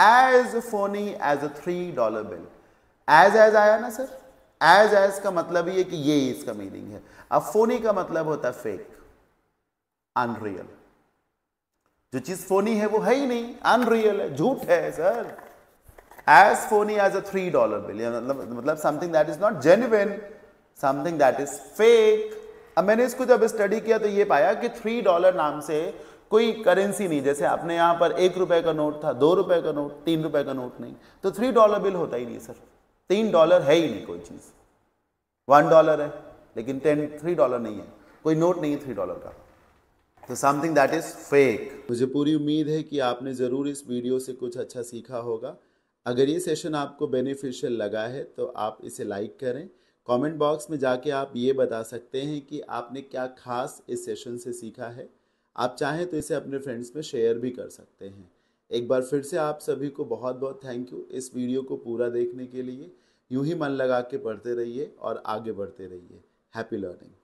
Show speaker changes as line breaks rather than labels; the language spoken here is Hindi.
as phony as a three dollar bill as as आया ना सर एज एज का मतलब ये कि ये इसका मीनिंग है अब फोनी का मतलब होता है फेक अनरियल जो चीज फोनी है वो है ही नहीं अनरियल है झूठ है sir as phony as a three dollar bill मतलब something that is not genuine something that is fake अब मैंने इसको जब स्टडी किया तो ये पाया कि थ्री डॉलर नाम से कोई करेंसी नहीं जैसे आपने यहाँ पर एक रुपए का नोट था दो रुपए का नोट तीन रुपए का नोट नहीं तो थ्री डॉलर बिल होता ही नहीं सर तीन डॉलर है ही नहीं कोई चीज़ वन डॉलर है लेकिन टेन थ्री डॉलर नहीं है कोई नोट नहीं है थ्री डॉलर का तो समथिंग दैट इज़ फेक मुझे पूरी उम्मीद है कि आपने ज़रूर इस वीडियो से कुछ अच्छा सीखा होगा अगर ये सेशन आपको बेनिफिशियल लगा है तो आप इसे लाइक करें कमेंट बॉक्स में जाके आप ये बता सकते हैं कि आपने क्या खास इस सेशन से सीखा है आप चाहें तो इसे अपने फ्रेंड्स में शेयर भी कर सकते हैं एक बार फिर से आप सभी को बहुत बहुत थैंक यू इस वीडियो को पूरा देखने के लिए यूं ही मन लगा के पढ़ते रहिए और आगे बढ़ते रहिए हैप्पी लर्निंग